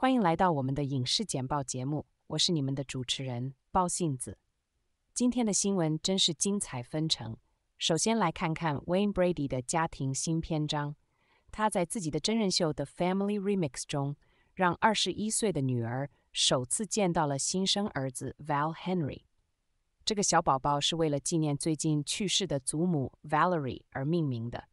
欢迎来到我们的影视简报节目，我是你们的主持人包杏子。今天的新闻真是精彩纷呈。首先来看看 Wayne Brady 的家庭新篇章。他在自己的真人秀《The Family Remix》中，让21岁的女儿首次见到了新生儿子 Val Henry。这个小宝宝是为了纪念最近去世的祖母 Valerie 而命名的。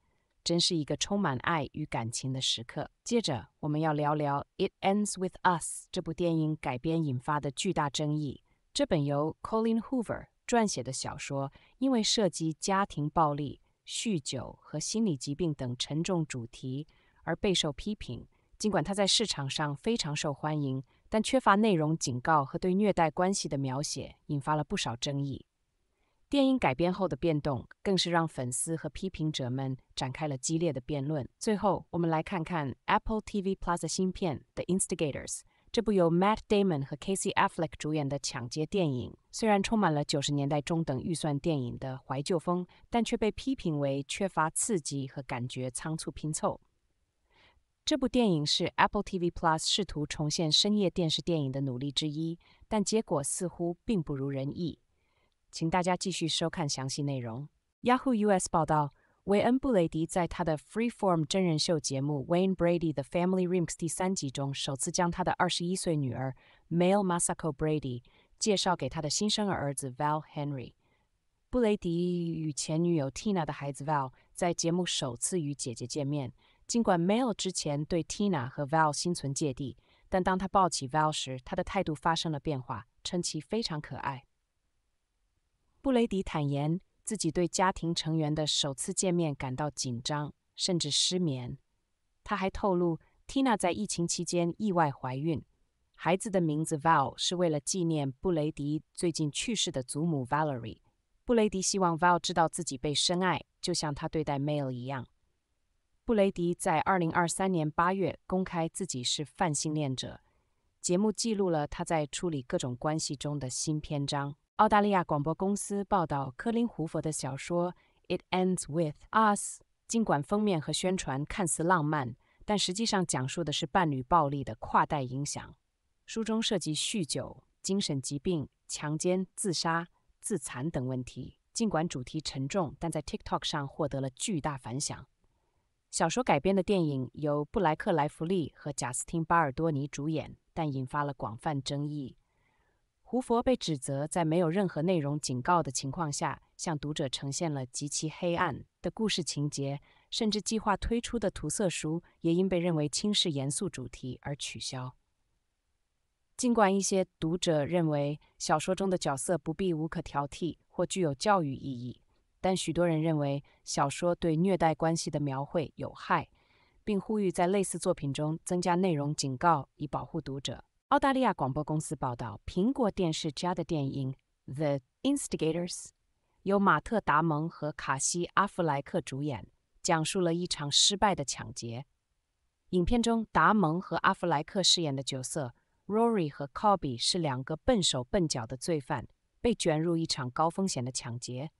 真是一个充满爱与感情的时刻。接着，我们要聊聊《It Ends with Us》这部电影改编引发的巨大争议。这本由 Colin Hoover 撰写的小说，因为涉及家庭暴力、酗酒和心理疾病等沉重主题而备受批评。尽管它在市场上非常受欢迎，但缺乏内容警告和对虐待关系的描写，引发了不少争议。电影改编后的变动，更是让粉丝和批评者们展开了激烈的辩论。最后，我们来看看 Apple TV Plus 新片的《Instigators》。这部由 Matt Damon 和 Casey Affleck 主演的抢劫电影，虽然充满了九十年代中等预算电影的怀旧风，但却被批评为缺乏刺激和感觉仓促拼凑。这部电影是 Apple TV Plus 试图重现深夜电视电影的努力之一，但结果似乎并不如人意。请大家继续收看详细内容。Yahoo US 报道，韦恩·布雷迪在他的《Freeform》真人秀节目《Wayne b r a d y the Family Rinks》第三集中，首次将他的二十一岁女儿 Mail Masako Brady 介绍给他的新生儿儿子 Val Henry。布雷迪与前女友 Tina 的孩子 Val 在节目首次与姐姐见面。尽管 Mail 之前对 Tina 和 Val 心存芥蒂，但当他抱起 Val 时，他的态度发生了变化，称其非常可爱。布雷迪坦言自己对家庭成员的首次见面感到紧张，甚至失眠。他还透露，n 娜在疫情期间意外怀孕，孩子的名字 Val 是为了纪念布雷迪最近去世的祖母 Valerie。布雷迪希望 Val 知道自己被深爱，就像他对待 Mail 一样。布雷迪在2023年8月公开自己是泛性恋者，节目记录了他在处理各种关系中的新篇章。澳大利亚广播公司报道，科林·胡佛的小说《It Ends With Us》尽管封面和宣传看似浪漫，但实际上讲述的是伴侣暴力的跨代影响。书中涉及酗酒、精神疾病、强奸、自杀、自残等问题。尽管主题沉重，但在 TikTok 上获得了巨大反响。小说改编的电影由布莱克·莱弗利和贾斯汀·巴尔多尼主演，但引发了广泛争议。胡佛被指责在没有任何内容警告的情况下，向读者呈现了极其黑暗的故事情节，甚至计划推出的涂色书也因被认为轻视严肃主题而取消。尽管一些读者认为小说中的角色不必无可挑剔或具有教育意义，但许多人认为小说对虐待关系的描绘有害，并呼吁在类似作品中增加内容警告以保护读者。澳大利亚广播公司报道，苹果电视家的电影《The Instigators》由马特·达蒙和卡西·阿弗莱克主演，讲述了一场失败的抢劫。影片中，达蒙和阿弗莱克饰演的角色 Rory 和 Coby 是两个笨手笨脚的罪犯，被卷入一场高风险的抢劫。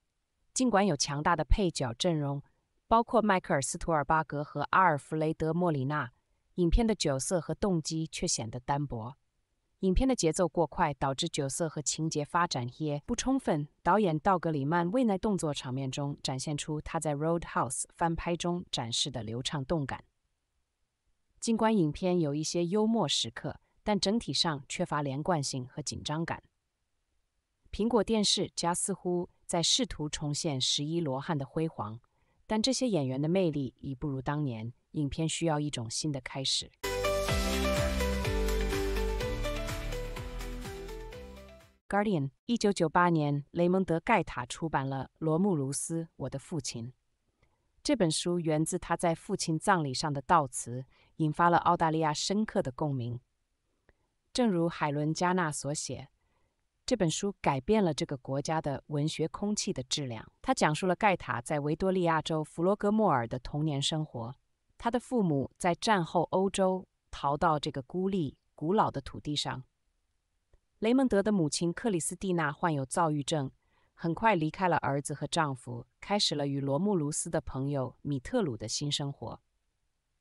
尽管有强大的配角阵容，包括迈克尔·斯图尔巴格和阿尔弗雷德·莫里纳。影片的酒色和动机却显得单薄，影片的节奏过快，导致酒色和情节发展也不充分。导演道格里曼未能动作场面中展现出他在《Road House》翻拍中展示的流畅动感。尽管影片有一些幽默时刻，但整体上缺乏连贯性和紧张感。苹果电视家似乎在试图重现《十一罗汉》的辉煌，但这些演员的魅力已不如当年。影片需要一种新的开始。Guardian，一九九八年，雷蒙德·盖塔出版了《罗穆卢斯，我的父亲》这本书，源自他在父亲葬礼上的悼词，引发了澳大利亚深刻的共鸣。正如海伦·加纳所写，这本书改变了这个国家的文学空气的质量。他讲述了盖塔在维多利亚州弗罗格莫尔的童年生活。他的父母在战后欧洲逃到这个孤立、古老的土地上。雷蒙德的母亲克里斯蒂娜患有躁郁症，很快离开了儿子和丈夫，开始了与罗慕卢斯的朋友米特鲁的新生活。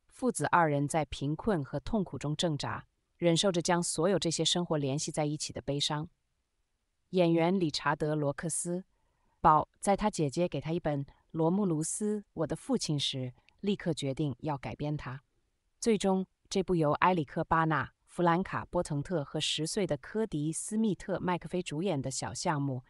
父子二人在贫困和痛苦中挣扎，忍受着将所有这些生活联系在一起的悲伤。演员理查德·罗克斯宝在他姐姐给他一本《罗慕卢斯，我的父亲》时。立刻决定要改编它。最终，这部由埃里克·巴纳、弗兰卡·波腾特和十岁的科迪·斯密特·麦克菲主演的小项目，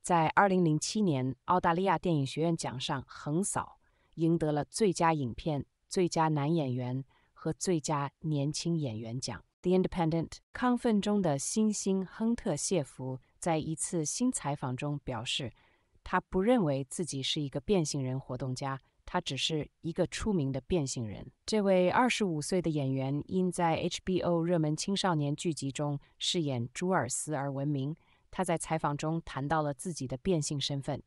在2007年澳大利亚电影学院奖上横扫，赢得了最佳影片、最佳男演员和最佳年轻演员奖。The Independent，亢奋中的新星亨特·谢弗在一次新采访中表示，他不认为自己是一个变性人活动家。他只是一个出名的变性人。这位25岁的演员因在 HBO 热门青少年剧集中饰演朱尔斯而闻名。他在采访中谈到了自己的变性身份。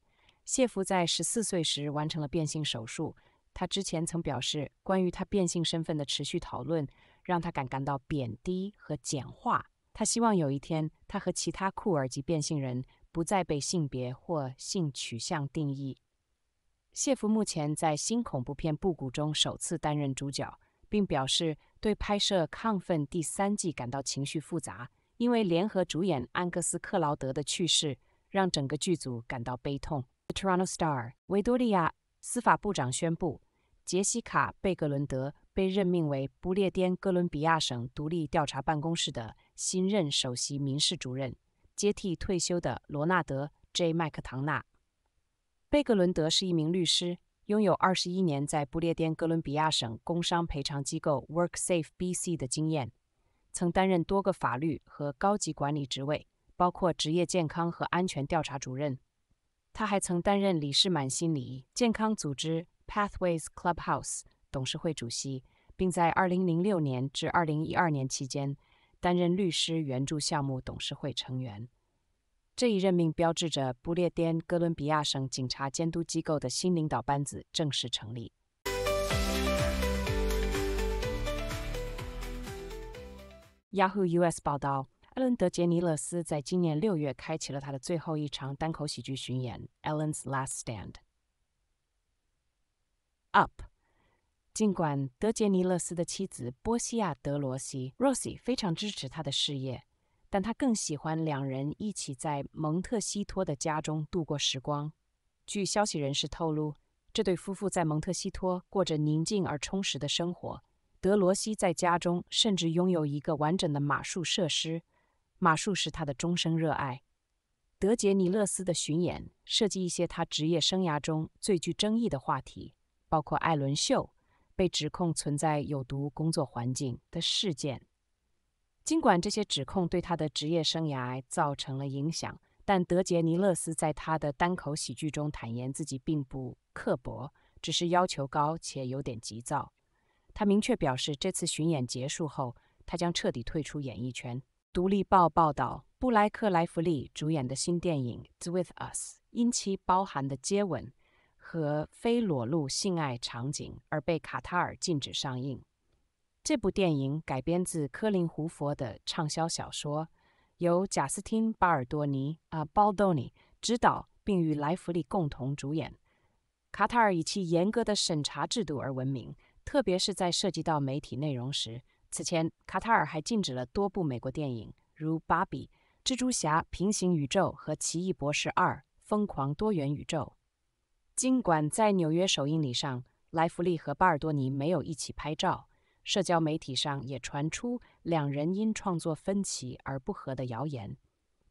谢弗在14岁时完成了变性手术。他之前曾表示，关于他变性身份的持续讨论让他感感到贬低和简化。他希望有一天，他和其他酷儿及变性人不再被性别或性取向定义。谢夫目前在新恐怖片《布谷》中首次担任主角，并表示对拍摄《亢奋》第三季感到情绪复杂，因为联合主演安格斯·克劳德的去世让整个剧组感到悲痛。Toronto Star，维多利亚司法部长宣布，杰西卡·贝格伦德被任命为不列颠哥伦比亚省独立调查办公室的新任首席民事主任，接替退休的罗纳德 ·J· 麦克唐纳。贝格伦德是一名律师，拥有21年在不列颠哥伦比亚省工伤赔偿机构 WorkSafe BC 的经验，曾担任多个法律和高级管理职位，包括职业健康和安全调查主任。他还曾担任李士满心理健康组织 Pathways Clubhouse 董事会主席，并在2006年至2012年期间担任律师援助项目董事会成员。这一任命标志着不列颠哥伦比亚省警察监督机构的新领导班子正式成立。Yahoo US 报道，艾伦·德杰尼勒斯在今年六月开启了他的最后一场单口喜剧巡演《Ellen's Last Stand Up》。尽管德杰尼勒斯的妻子波西亚·德罗西 （Rosie） 非常支持他的事业。但他更喜欢两人一起在蒙特西托的家中度过时光。据消息人士透露，这对夫妇在蒙特西托过着宁静而充实的生活。德罗西在家中甚至拥有一个完整的马术设施，马术是他的终生热爱。德杰尼勒斯的巡演涉及一些他职业生涯中最具争议的话题，包括艾伦秀被指控存在有毒工作环境的事件。尽管这些指控对他的职业生涯造成了影响，但德杰尼勒斯在他的单口喜剧中坦言自己并不刻薄，只是要求高且有点急躁。他明确表示，这次巡演结束后，他将彻底退出演艺圈。《独立报》报道，布莱克莱弗利主演的新电影《With Us》因其包含的接吻和非裸露性爱场景而被卡塔尔禁止上映。这部电影改编自科林·胡佛的畅销小说，由贾斯汀·巴尔多尼啊鲍多尼 Baldoni） 执导，并与莱弗利共同主演。卡塔尔以其严格的审查制度而闻名，特别是在涉及到媒体内容时。此前，卡塔尔还禁止了多部美国电影，如《芭比》《蜘蛛侠：平行宇宙》和《奇异博士2：疯狂多元宇宙》。尽管在纽约首映礼上，莱弗利和巴尔多尼没有一起拍照。社交媒体上也传出两人因创作分歧而不和的谣言，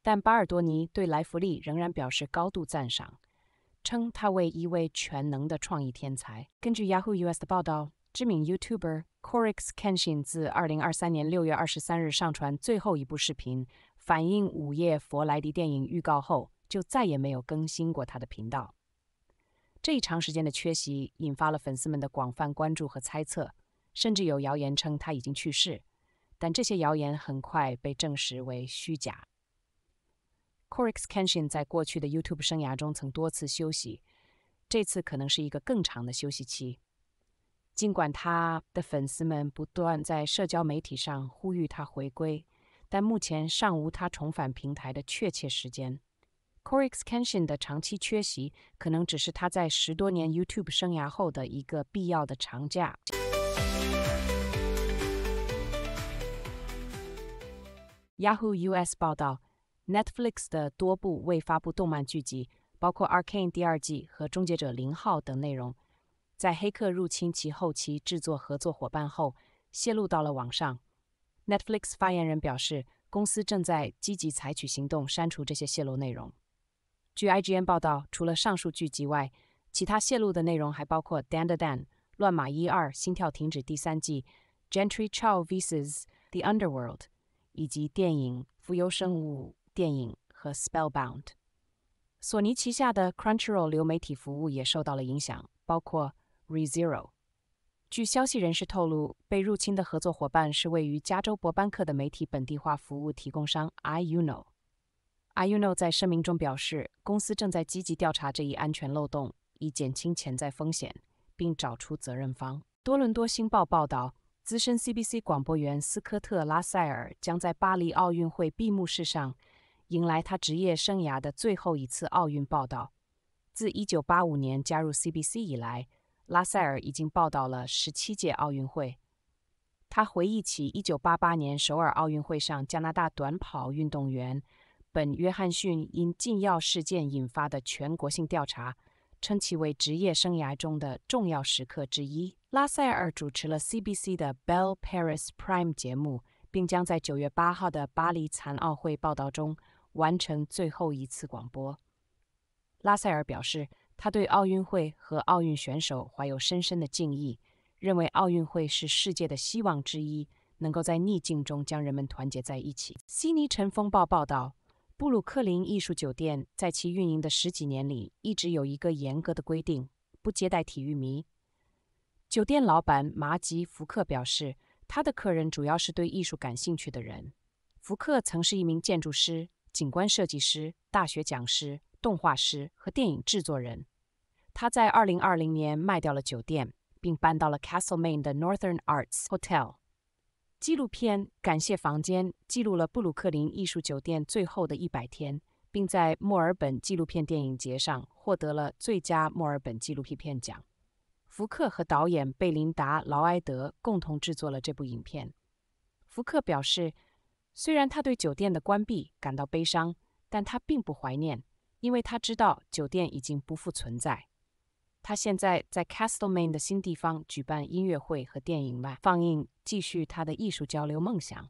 但巴尔多尼对莱弗利仍然表示高度赞赏，称他为一位全能的创意天才。根据 Yahoo US 的报道，知名 YouTuber c o r e x Kenshin 自2023年6月23日上传最后一部视频，反映《午夜佛莱迪》电影预告后，就再也没有更新过他的频道。这一长时间的缺席引发了粉丝们的广泛关注和猜测。甚至有谣言称他已经去世，但这些谣言很快被证实为虚假。c o r e x c Kention 在过去的 YouTube 生涯中曾多次休息，这次可能是一个更长的休息期。尽管他的粉丝们不断在社交媒体上呼吁他回归，但目前尚无他重返平台的确切时间。c o r e x c Kention 的长期缺席可能只是他在十多年 YouTube 生涯后的一个必要的长假。Yahoo US 报道，Netflix 的多部未发布动漫剧集，包括《Arcane》第二季和《终结者零号》等内容，在黑客入侵其后期制作合作伙伴后，泄露到了网上。Netflix 发言人表示，公司正在积极采取行动删除这些泄露内容。据 IGN 报道，除了上述剧集外，其他泄露的内容还包括《Dan d h e Dan》。《乱马一二》、《心跳停止》第三季，《Gentry c h o w vs. The Underworld》，以及电影《浮游生物》电影和《Spellbound》。索尼旗下的 Crunchyroll 流媒体服务也受到了影响，包括 Rezero。据消息人士透露，被入侵的合作伙伴是位于加州伯班克的媒体本地化服务提供商 iYouKnow。iYouKnow 在声明中表示，公司正在积极调查这一安全漏洞，以减轻潜在风险。并找出责任方。多伦多星报报道，资深 CBC 广播员斯科特·拉塞尔将在巴黎奥运会闭幕式上迎来他职业生涯的最后一次奥运报道。自1985年加入 CBC 以来，拉塞尔已经报道了十七届奥运会。他回忆起1988年首尔奥运会上，加拿大短跑运动员本·约翰逊因禁药事件引发的全国性调查。称其为职业生涯中的重要时刻之一。拉塞尔主持了 CBC 的 Bell Paris Prime 节目，并将在9月8号的巴黎残奥会报道中完成最后一次广播。拉塞尔表示，他对奥运会和奥运选手怀有深深的敬意，认为奥运会是世界的希望之一，能够在逆境中将人们团结在一起。悉尼晨风报报道。布鲁克林艺术酒店在其运营的十几年里，一直有一个严格的规定：不接待体育迷。酒店老板马吉·福克表示，他的客人主要是对艺术感兴趣的人。福克曾是一名建筑师、景观设计师、大学讲师、动画师和电影制作人。他在2020年卖掉了酒店，并搬到了 Castleman i 的 Northern Arts Hotel。纪录片《感谢房间》记录了布鲁克林艺术酒店最后的一百天，并在墨尔本纪录片电影节上获得了最佳墨尔本纪录片奖。福克和导演贝琳达·劳埃德共同制作了这部影片。福克表示，虽然他对酒店的关闭感到悲伤，但他并不怀念，因为他知道酒店已经不复存在。他现在在 Castleman i 的新地方举办音乐会和电影外放映，继续他的艺术交流梦想。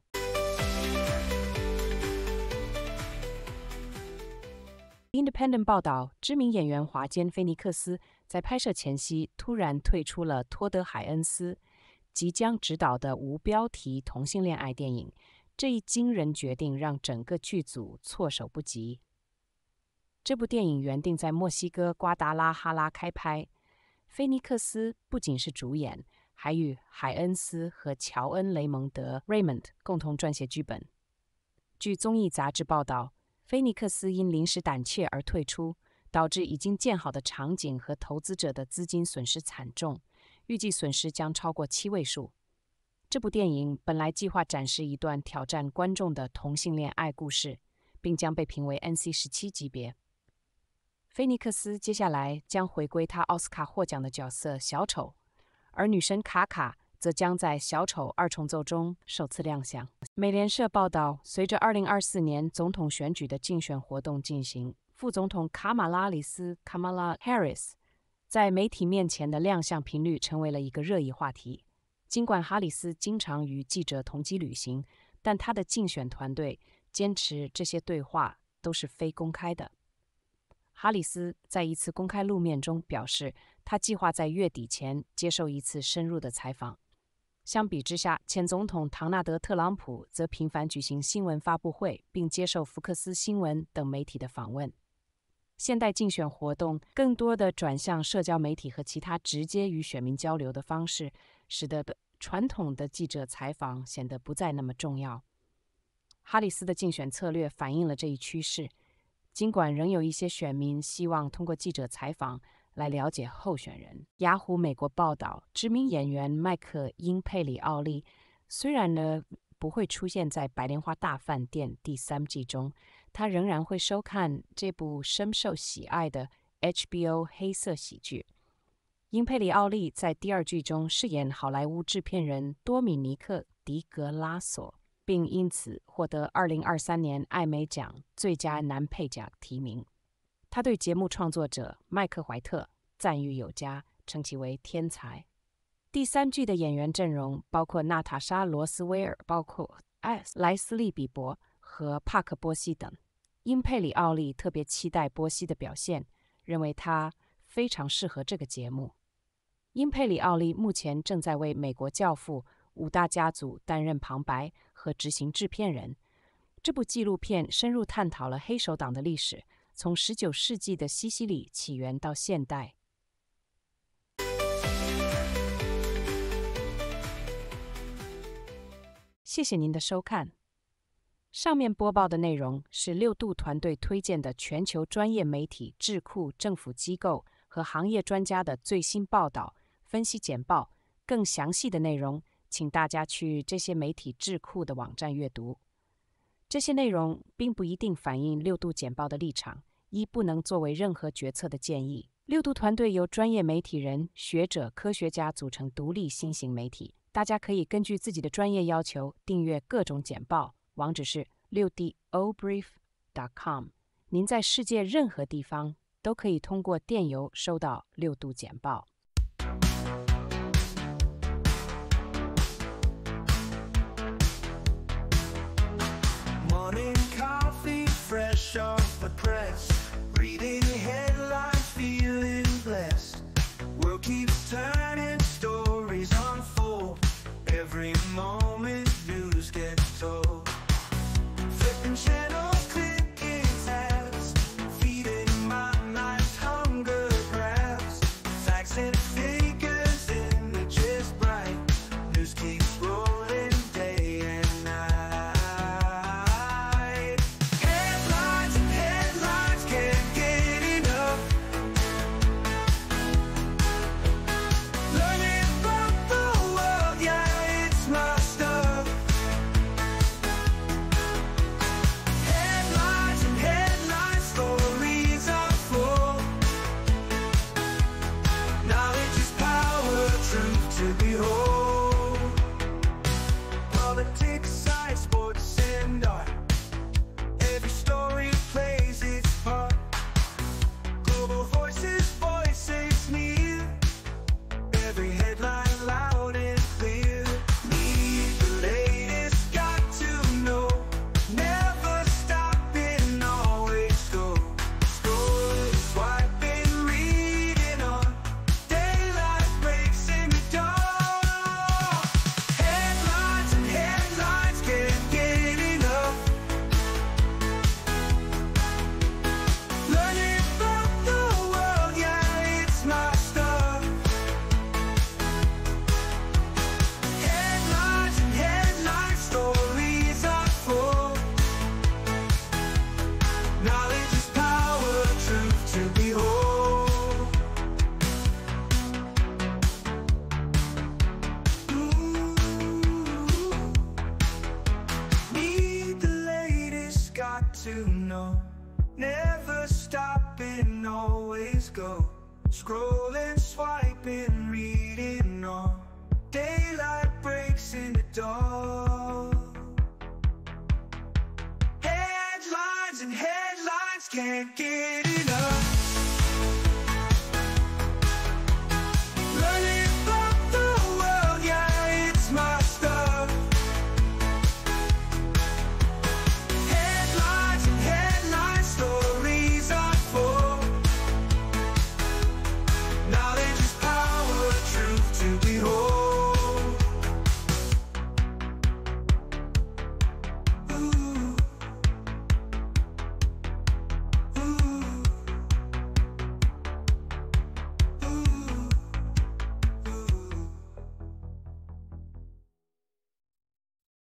Independent 报道，知名演员华坚菲尼克斯在拍摄前夕突然退出了托德海恩斯即将执导的无标题同性恋爱电影，这一惊人决定让整个剧组措手不及。这部电影原定在墨西哥瓜达拉哈拉开拍。菲尼克斯不仅是主演，还与海恩斯和乔恩·雷蒙德 （Raymond） 共同撰写剧本。据综艺杂志报道，菲尼克斯因临时胆怯而退出，导致已经建好的场景和投资者的资金损失惨重，预计损失将超过七位数。这部电影本来计划展示一段挑战观众的同性恋爱故事，并将被评为 NC 十七级别。菲尼克斯接下来将回归他奥斯卡获奖的角色小丑，而女神卡卡则将在《小丑二重奏》中首次亮相。美联社报道，随着2024年总统选举的竞选活动进行，副总统卡马拉·里斯（卡马拉· r i s 在媒体面前的亮相频率成为了一个热议话题。尽管哈里斯经常与记者同机旅行，但他的竞选团队坚持这些对话都是非公开的。哈里斯在一次公开露面中表示，他计划在月底前接受一次深入的采访。相比之下，前总统唐纳德·特朗普则频繁举行新闻发布会，并接受福克斯新闻等媒体的访问。现代竞选活动更多的转向社交媒体和其他直接与选民交流的方式，使得传统的记者采访显得不再那么重要。哈里斯的竞选策略反映了这一趋势。尽管仍有一些选民希望通过记者采访来了解候选人。雅虎美国报道，知名演员迈克·因佩里奥利虽然呢不会出现在《白莲花大饭店》第三季中，他仍然会收看这部深受喜爱的 HBO 黑色喜剧。英佩里奥利在第二季中饰演好莱坞制片人多米尼克·迪格拉索。并因此获得2023年艾美奖最佳男配角提名。他对节目创作者麦克怀特赞誉有加，称其为天才。第三季的演员阵容包括娜塔莎·罗斯威尔、包括艾斯莱斯利·比伯和帕克·波西等。因佩里奥利特别期待波西的表现，认为他非常适合这个节目。因佩里奥利目前正在为《美国教父：五大家族》担任旁白。和执行制片人。这部纪录片深入探讨了黑手党的历史，从19世纪的西西里起源到现代。谢谢您的收看。上面播报的内容是六度团队推荐的全球专业媒体、智库、政府机构和行业专家的最新报道、分析简报。更详细的内容。请大家去这些媒体智库的网站阅读，这些内容并不一定反映六度简报的立场，一不能作为任何决策的建议。六度团队由专业媒体人、学者、科学家组成独立新型媒体，大家可以根据自己的专业要求订阅各种简报，网址是六 d.obrief.com dot。您在世界任何地方都可以通过电邮收到六度简报。